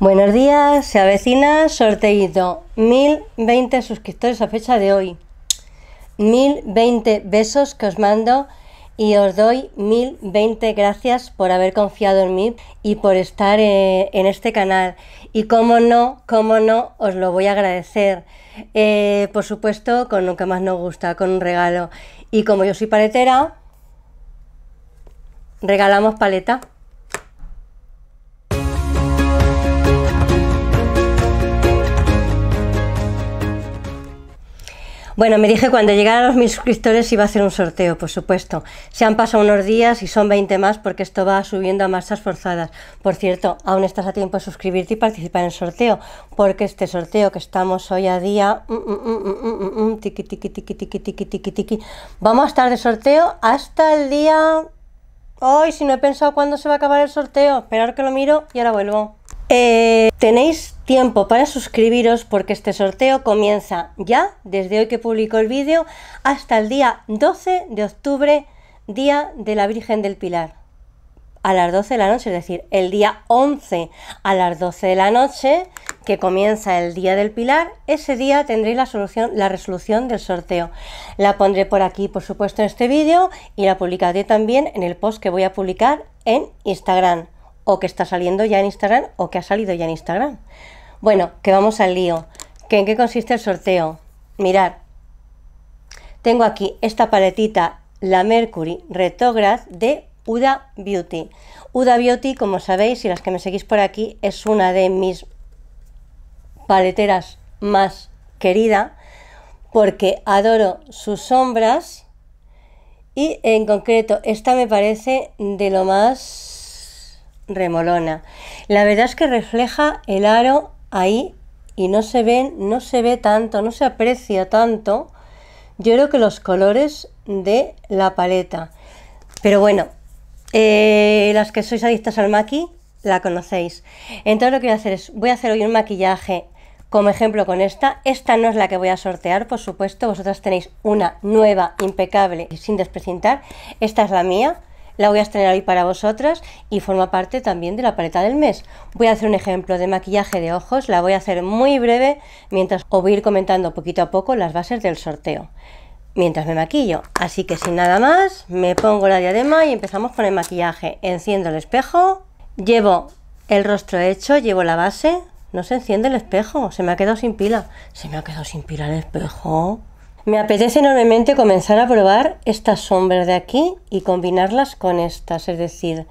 Buenos días, se avecina Mil 1020 suscriptores a fecha de hoy. 1020 besos que os mando y os doy 1020 gracias por haber confiado en mí y por estar eh, en este canal. Y cómo no, cómo no, os lo voy a agradecer. Eh, por supuesto, con lo que más nos gusta, con un regalo. Y como yo soy paletera, regalamos paleta. Bueno, me dije cuando llegara los mil suscriptores iba a hacer un sorteo, por supuesto. Se han pasado unos días y son 20 más porque esto va subiendo a masas forzadas. Por cierto, aún estás a tiempo de suscribirte y participar en el sorteo, porque este sorteo que estamos hoy a día, mm, mm, mm, tiqui, tiqui, tiqui, tiqui, tiqui, tiqui, tiqui, vamos a estar de sorteo hasta el día... Hoy, si no he pensado cuándo se va a acabar el sorteo, esperar que lo miro y ahora vuelvo. Eh, tenéis tiempo para suscribiros porque este sorteo comienza ya, desde hoy que publico el vídeo, hasta el día 12 de octubre, día de la Virgen del Pilar. A las 12 de la noche, es decir, el día 11 a las 12 de la noche, que comienza el día del Pilar, ese día tendréis la, solución, la resolución del sorteo. La pondré por aquí, por supuesto, en este vídeo y la publicaré también en el post que voy a publicar en Instagram o que está saliendo ya en Instagram o que ha salido ya en Instagram. Bueno, que vamos al lío. ¿En qué consiste el sorteo? Mirad, tengo aquí esta paletita, la Mercury Retrograd de Uda Beauty. Uda Beauty, como sabéis, y las que me seguís por aquí, es una de mis paleteras más querida porque adoro sus sombras y en concreto esta me parece de lo más remolona. La verdad es que refleja el aro ahí y no se ven, no se ve tanto, no se aprecia tanto. Yo creo que los colores de la paleta. Pero bueno, eh, las que sois adictas al maqui, la conocéis. Entonces lo que voy a hacer es, voy a hacer hoy un maquillaje como ejemplo con esta. Esta no es la que voy a sortear, por supuesto. Vosotras tenéis una nueva, impecable y sin desprecintar. Esta es la mía la voy a estrenar hoy para vosotras y forma parte también de la paleta del mes. Voy a hacer un ejemplo de maquillaje de ojos, la voy a hacer muy breve mientras os voy a ir comentando poquito a poco las bases del sorteo mientras me maquillo. Así que sin nada más, me pongo la diadema y empezamos con el maquillaje. Enciendo el espejo, llevo el rostro hecho, llevo la base. No se enciende el espejo, se me ha quedado sin pila. Se me ha quedado sin pila el espejo. Me apetece enormemente comenzar a probar estas sombras de aquí y combinarlas con estas, es decir,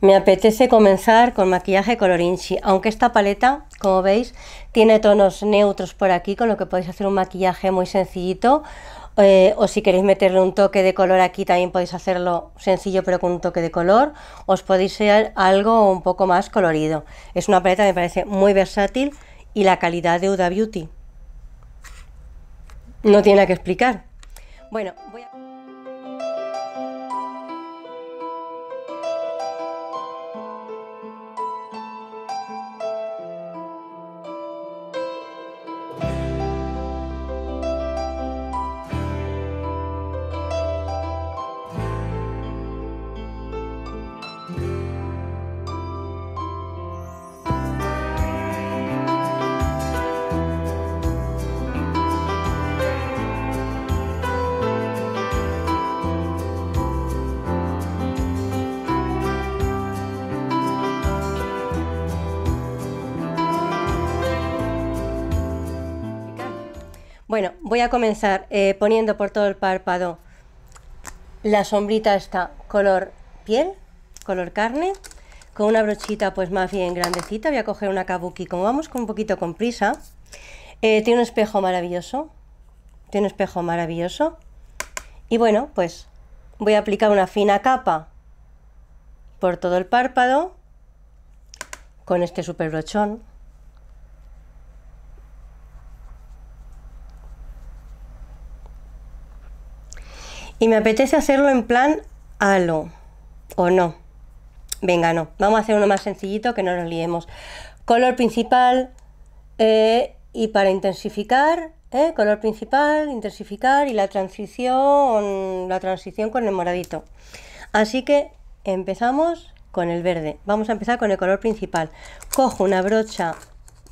me apetece comenzar con maquillaje color inchi, aunque esta paleta, como veis, tiene tonos neutros por aquí, con lo que podéis hacer un maquillaje muy sencillito, eh, o si queréis meterle un toque de color aquí también podéis hacerlo sencillo pero con un toque de color, os podéis hacer algo un poco más colorido. Es una paleta que me parece muy versátil y la calidad de Uda Beauty no tiene que explicar. Bueno, voy a comenzar eh, poniendo por todo el párpado la sombrita esta color piel, color carne, con una brochita pues más bien grandecita, voy a coger una kabuki, como vamos con un poquito con prisa, eh, tiene un espejo maravilloso, tiene un espejo maravilloso, y bueno, pues voy a aplicar una fina capa por todo el párpado, con este super brochón, y me apetece hacerlo en plan halo o no. Venga, no. Vamos a hacer uno más sencillito que no nos liemos. Color principal eh, y para intensificar, eh, color principal, intensificar y la transición, la transición con el moradito. Así que empezamos con el verde. Vamos a empezar con el color principal. Cojo una brocha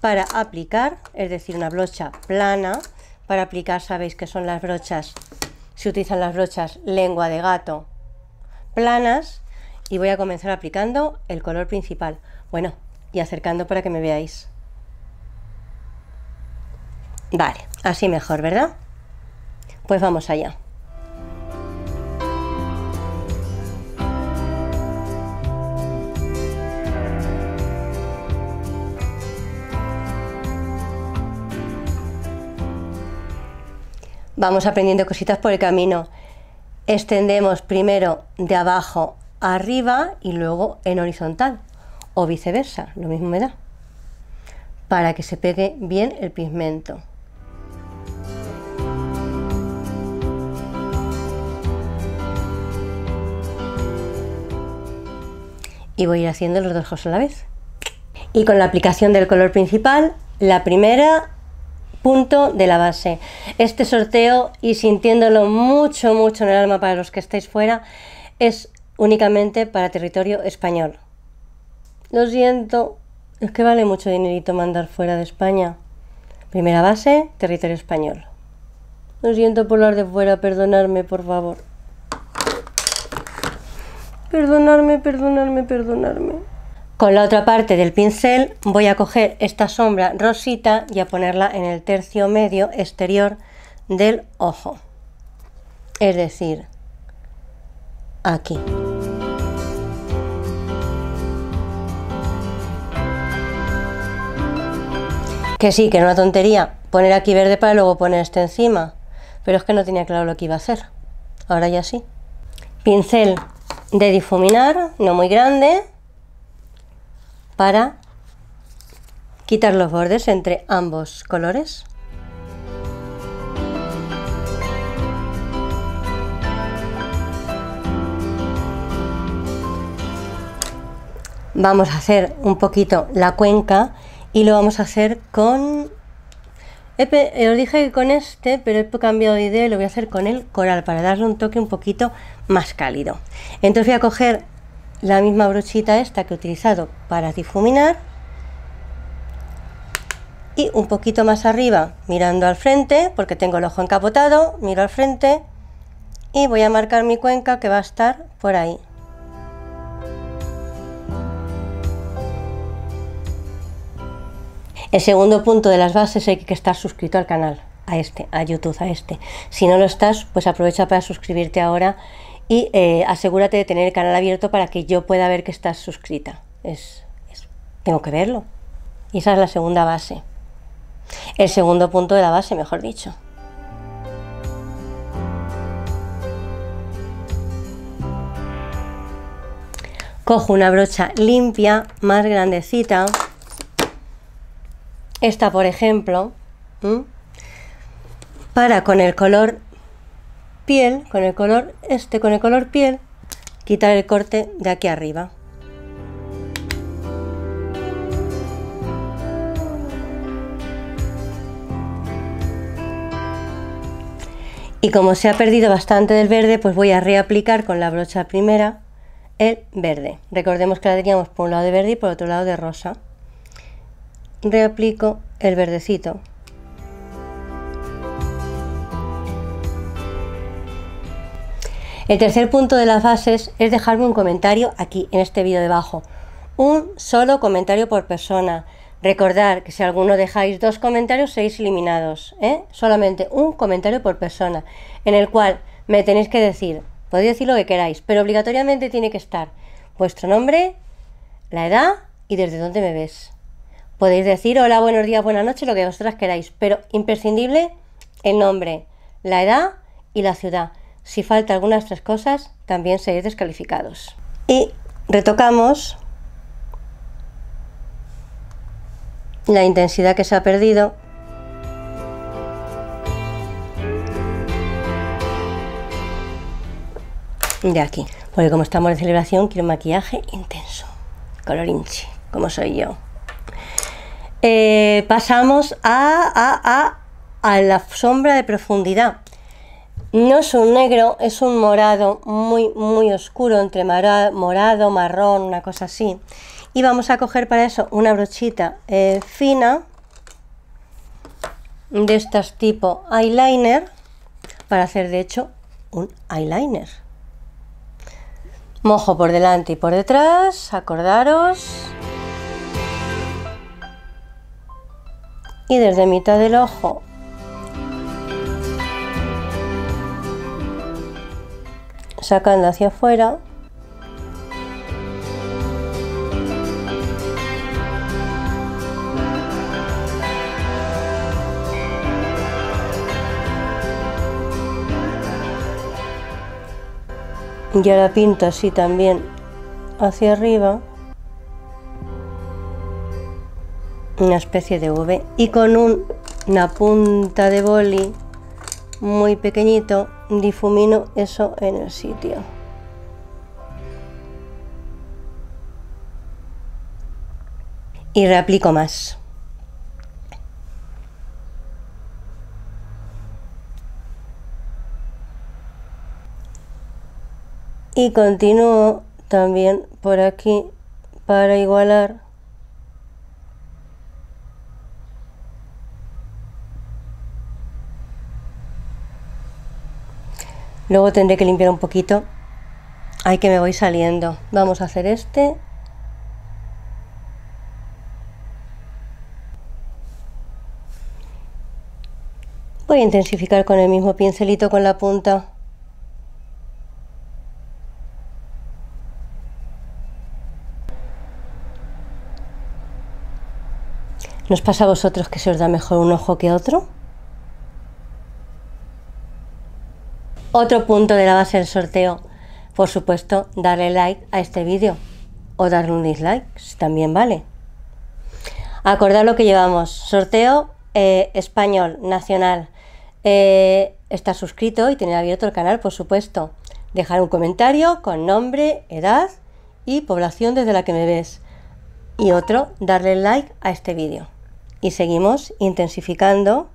para aplicar, es decir, una brocha plana. Para aplicar sabéis que son las brochas se utilizan las brochas lengua de gato planas y voy a comenzar aplicando el color principal. Bueno, y acercando para que me veáis. Vale, así mejor, ¿verdad? Pues vamos allá. vamos aprendiendo cositas por el camino. Extendemos primero de abajo arriba y luego en horizontal o viceversa, lo mismo me da, para que se pegue bien el pigmento. Y voy a ir haciendo los dos ojos a la vez. Y con la aplicación del color principal, la primera punto de la base. Este sorteo, y sintiéndolo mucho, mucho en el alma para los que estáis fuera, es únicamente para territorio español. Lo siento, es que vale mucho dinerito mandar fuera de España. Primera base, territorio español. Lo siento por los de fuera, perdonadme, por favor. Perdonarme, perdonarme, perdonarme. Con la otra parte del pincel voy a coger esta sombra rosita y a ponerla en el tercio medio exterior del ojo, es decir, aquí. Que sí, que era una tontería poner aquí verde para luego poner este encima, pero es que no tenía claro lo que iba a hacer. Ahora ya sí. Pincel de difuminar, no muy grande, para quitar los bordes entre ambos colores. Vamos a hacer un poquito la cuenca y lo vamos a hacer con... Eh, os dije que con este, pero he cambiado de idea y lo voy a hacer con el coral para darle un toque un poquito más cálido. Entonces voy a coger la misma brochita esta que he utilizado para difuminar y un poquito más arriba mirando al frente porque tengo el ojo encapotado miro al frente y voy a marcar mi cuenca que va a estar por ahí el segundo punto de las bases hay que estar suscrito al canal a este a youtube a este si no lo estás pues aprovecha para suscribirte ahora y eh, asegúrate de tener el canal abierto para que yo pueda ver que estás suscrita. Es, tengo que verlo. Y esa es la segunda base. El segundo punto de la base, mejor dicho. Cojo una brocha limpia, más grandecita. Esta, por ejemplo, para con el color piel, con el color este, con el color piel, quitar el corte de aquí arriba. Y como se ha perdido bastante del verde, pues voy a reaplicar con la brocha primera el verde. Recordemos que la teníamos por un lado de verde y por otro lado de rosa. Reaplico el verdecito. El tercer punto de las bases es dejarme un comentario aquí, en este vídeo debajo. Un solo comentario por persona. Recordar que si alguno dejáis dos comentarios, seáis eliminados. ¿eh? Solamente un comentario por persona, en el cual me tenéis que decir, podéis decir lo que queráis, pero obligatoriamente tiene que estar vuestro nombre, la edad y desde dónde me ves. Podéis decir hola, buenos días, buenas noches, lo que vosotras queráis, pero imprescindible el nombre, la edad y la ciudad. Si falta algunas de estas cosas, también seréis descalificados. Y retocamos la intensidad que se ha perdido. De aquí. Porque como estamos de celebración, quiero maquillaje intenso. Colorinchi, como soy yo. Eh, pasamos a la sombra de profundidad. No es un negro, es un morado muy, muy oscuro, entre morado, marrón, una cosa así. Y vamos a coger para eso una brochita eh, fina de estas tipo eyeliner para hacer de hecho un eyeliner. Mojo por delante y por detrás, acordaros. Y desde mitad del ojo sacando hacia afuera y ahora pinto así también hacia arriba una especie de V y con una punta de boli muy pequeñito difumino eso en el sitio. Y reaplico más. Y continúo también por aquí para igualar Luego tendré que limpiar un poquito. Ay, que me voy saliendo. Vamos a hacer este. Voy a intensificar con el mismo pincelito con la punta. ¿Nos pasa a vosotros que se os da mejor un ojo que otro? Otro punto de la base del sorteo, por supuesto, darle like a este vídeo o darle un dislike, si también vale. Acordar lo que llevamos, sorteo eh, español, nacional. Eh, suscrito y tener abierto el canal, por supuesto. Dejar un comentario con nombre, edad y población desde la que me ves. Y otro, darle like a este vídeo. Y seguimos intensificando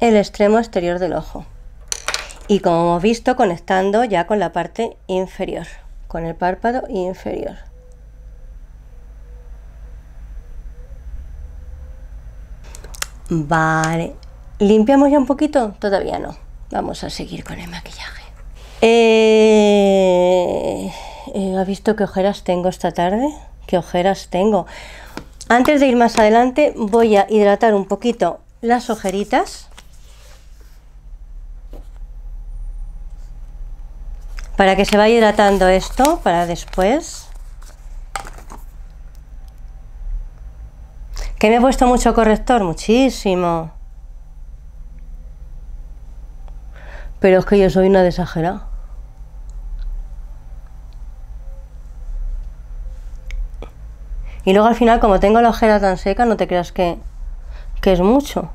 el extremo exterior del ojo y como hemos visto conectando ya con la parte inferior con el párpado inferior vale limpiamos ya un poquito todavía no vamos a seguir con el maquillaje eh, ha visto qué ojeras tengo esta tarde qué ojeras tengo antes de ir más adelante voy a hidratar un poquito las ojeritas para que se vaya hidratando esto para después. ¿Que me he puesto mucho corrector? Muchísimo. Pero es que yo soy una desajera Y luego al final, como tengo la ojera tan seca, no te creas que es mucho.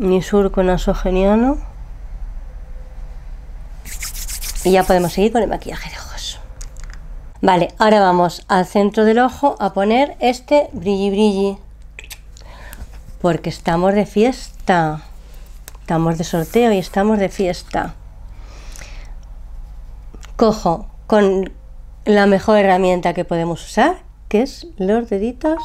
ni surco nasogeniano. Y ya podemos seguir con el maquillaje de ojos. Vale, ahora vamos al centro del ojo a poner este brilli brilli. Porque estamos de fiesta. Estamos de sorteo y estamos de fiesta. Cojo con la mejor herramienta que podemos usar, que es los deditos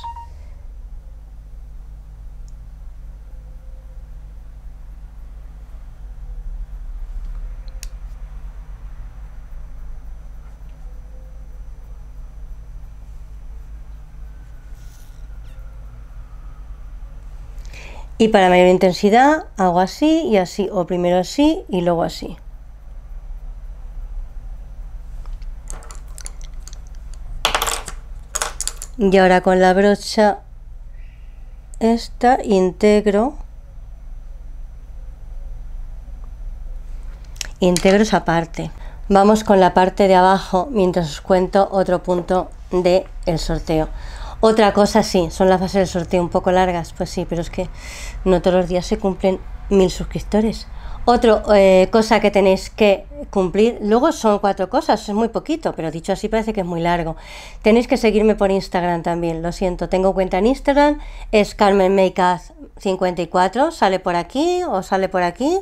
Y para mayor intensidad hago así y así, o primero así y luego así. Y ahora con la brocha esta integro integro esa parte. Vamos con la parte de abajo mientras os cuento otro punto del el sorteo. Otra cosa sí, son las fases de sorteo un poco largas, pues sí, pero es que no todos los días se cumplen mil suscriptores. Otra eh, cosa que tenéis que cumplir, luego son cuatro cosas, es muy poquito, pero dicho así parece que es muy largo. Tenéis que seguirme por Instagram también, lo siento, tengo cuenta en Instagram, es carmenmakeup54, sale por aquí o sale por aquí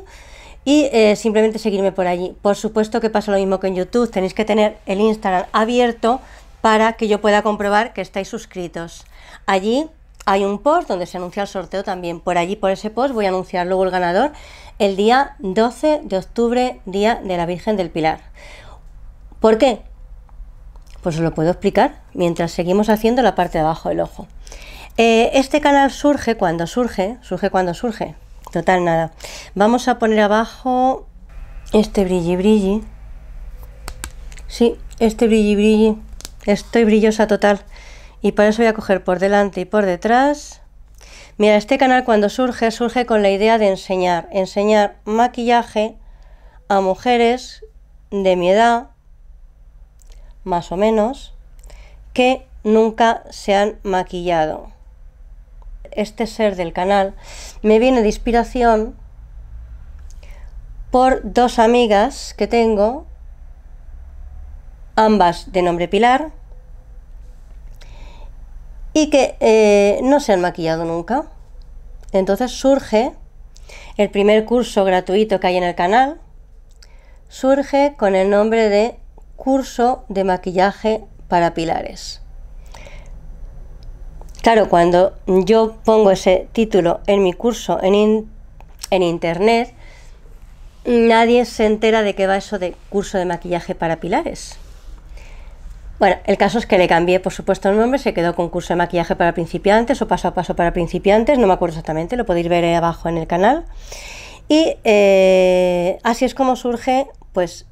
y eh, simplemente seguirme por allí. Por supuesto que pasa lo mismo que en YouTube, tenéis que tener el Instagram abierto para que yo pueda comprobar que estáis suscritos. Allí hay un post donde se anuncia el sorteo también. Por allí, por ese post, voy a anunciar luego el ganador el día 12 de octubre, Día de la Virgen del Pilar. ¿Por qué? Pues os lo puedo explicar mientras seguimos haciendo la parte de abajo del ojo. Eh, este canal surge cuando surge, surge cuando surge. Total, nada. Vamos a poner abajo este brilli brilli. Sí, este brilli brilli Estoy brillosa total. Y para eso voy a coger por delante y por detrás. Mira, este canal cuando surge, surge con la idea de enseñar. Enseñar maquillaje a mujeres de mi edad, más o menos, que nunca se han maquillado. Este ser del canal me viene de inspiración por dos amigas que tengo ambas de nombre Pilar, y que eh, no se han maquillado nunca. Entonces surge el primer curso gratuito que hay en el canal, surge con el nombre de curso de maquillaje para pilares. Claro, cuando yo pongo ese título en mi curso en, en internet, nadie se entera de que va eso de curso de maquillaje para pilares. Bueno, el caso es que le cambié, por supuesto, el nombre, se quedó con curso de maquillaje para principiantes o paso a paso para principiantes, no me acuerdo exactamente, lo podéis ver abajo en el canal. Y eh, así es como surge, pues,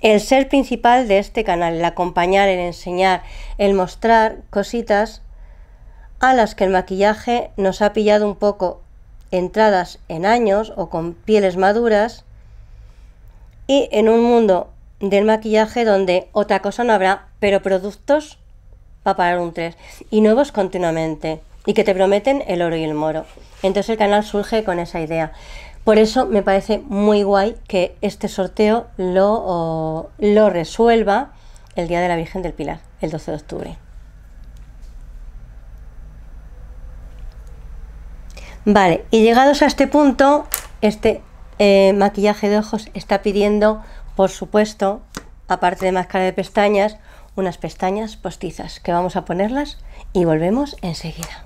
el ser principal de este canal, el acompañar, el enseñar, el mostrar cositas a las que el maquillaje nos ha pillado un poco entradas en años o con pieles maduras y en un mundo del maquillaje donde otra cosa no habrá, pero productos para parar un 3 y nuevos continuamente y que te prometen el oro y el moro. Entonces el canal surge con esa idea. Por eso me parece muy guay que este sorteo lo, lo resuelva el Día de la Virgen del Pilar, el 12 de octubre. Vale, y llegados a este punto, este eh, maquillaje de ojos está pidiendo por supuesto, aparte de máscara de pestañas, unas pestañas postizas que vamos a ponerlas y volvemos enseguida.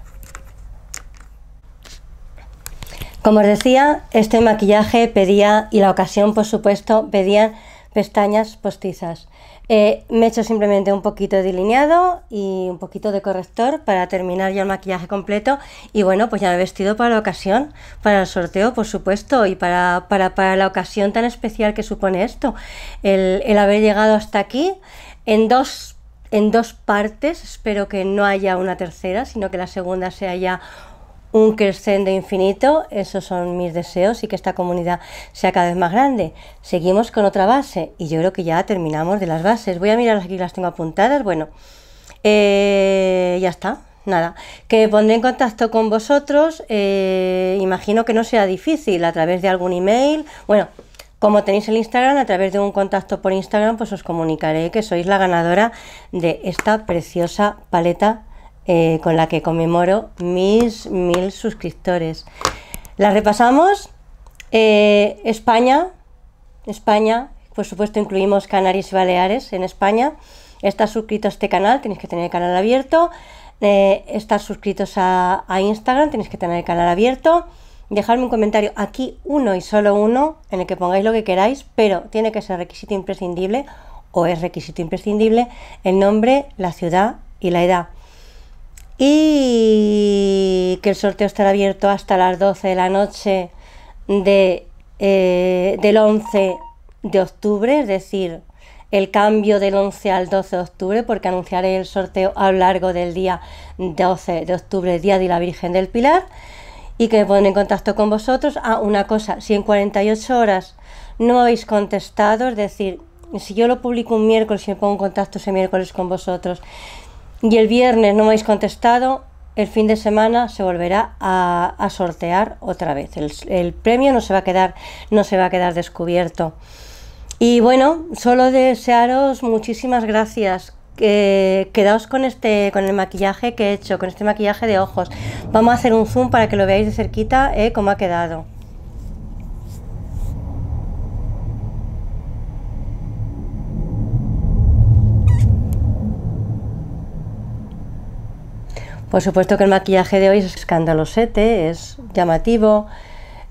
Como os decía, este maquillaje pedía, y la ocasión por supuesto, pedía pestañas postizas. Eh, me he hecho simplemente un poquito de delineado y un poquito de corrector para terminar ya el maquillaje completo. Y bueno, pues ya me he vestido para la ocasión, para el sorteo, por supuesto, y para, para, la ocasión tan especial que supone esto. El, haber llegado hasta aquí en dos, en dos partes, espero que no haya una tercera, sino que la segunda sea ya un crescendo infinito, esos son mis deseos y que esta comunidad sea cada vez más grande. Seguimos con otra base y yo creo que ya terminamos de las bases. Voy a mirar aquí, las tengo apuntadas. Bueno, eh, ya está, nada, que me pondré en contacto con vosotros, eh, imagino que no sea difícil, a través de algún email, bueno, como tenéis el Instagram, a través de un contacto por Instagram, pues os comunicaré que sois la ganadora de esta preciosa paleta eh, con la que conmemoro mis mil suscriptores. la repasamos. Eh, España, España, por supuesto incluimos Canarias y Baleares en España. Estás suscrito a este canal, tenéis que tener el canal abierto. Eh, estás suscrito suscritos a, a, Instagram, tenéis que tener el canal abierto. Dejadme un comentario, aquí uno y solo uno, en el que pongáis lo que queráis, pero tiene que ser requisito imprescindible o es requisito imprescindible el nombre, la ciudad y la edad y que el sorteo estará abierto hasta las 12 de la noche de, eh, del 11 de octubre, es decir, el cambio del 11 al 12 de octubre, porque anunciaré el sorteo a lo largo del día 12 de octubre, Día de la Virgen del Pilar, y que me en contacto con vosotros. a ah, una cosa, si en 48 horas no habéis contestado, es decir, si yo lo publico un miércoles y me pongo en contacto ese miércoles con vosotros y el viernes no me habéis contestado, el fin de semana se volverá a, sortear otra vez. El, premio no se va a quedar, no se va a quedar descubierto. Y bueno, solo desearos muchísimas gracias. Eh, quedaos con este con el maquillaje que he hecho, con este maquillaje de ojos. Vamos a hacer un zoom para que lo veáis de cerquita eh, cómo ha quedado. Por supuesto que el maquillaje de hoy es escandalosete, es llamativo,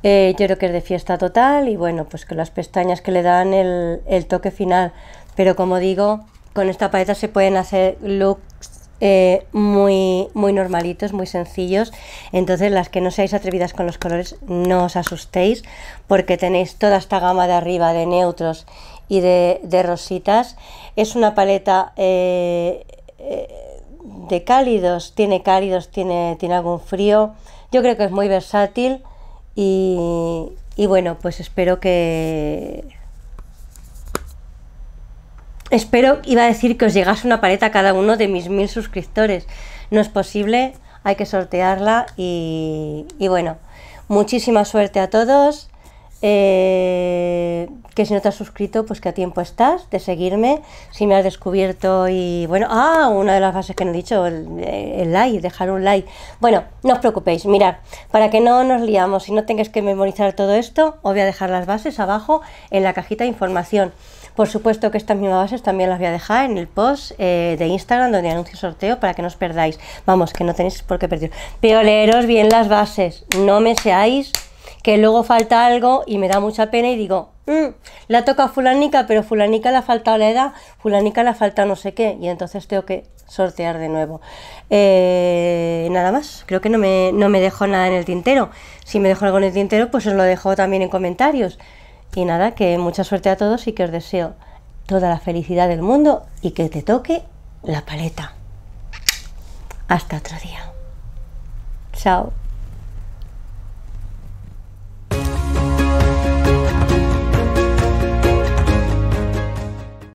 eh, yo creo que es de fiesta total y bueno, pues que las pestañas que le dan el, toque final. Pero como digo, con esta paleta se pueden hacer looks eh, muy, muy normalitos, muy sencillos. Entonces las que no seáis atrevidas con los colores, no os asustéis porque tenéis toda esta gama de arriba de neutros y de, rositas. Es una paleta... Eh, de cálidos, tiene cálidos, tiene, tiene algún frío. Yo creo que es muy versátil y, y bueno, pues espero que... Espero, iba a decir que os llegase una paleta a cada uno de mis mil suscriptores. No es posible, hay que sortearla y, y bueno, muchísima suerte a todos eh, que si no te has suscrito, pues que a tiempo estás de seguirme. Si me has descubierto y bueno, ah, una de las bases que no he dicho, eh, el, like, dejar un like. Bueno, no os preocupéis, mirad, para que no nos liamos y no tengáis que memorizar todo esto, os voy a dejar las bases abajo en la cajita de información. Por supuesto que estas mismas bases también las voy a dejar en el post eh, de Instagram donde anuncio sorteo para que no os perdáis. Vamos, que no tenéis por qué perder. Pero leeros bien las bases, no me seáis que luego falta algo y me da mucha pena y digo, mm, la toca fulanica, pero fulanica le ha faltado la edad, fulanica le ha faltado no sé qué, y entonces tengo que sortear de nuevo. Eh, nada más, creo que no me, no me dejo nada en el tintero. Si me dejo algo en el tintero, pues os lo dejo también en comentarios. Y nada, que mucha suerte a todos y que os deseo toda la felicidad del mundo y que te toque la paleta. Hasta otro día. Chao.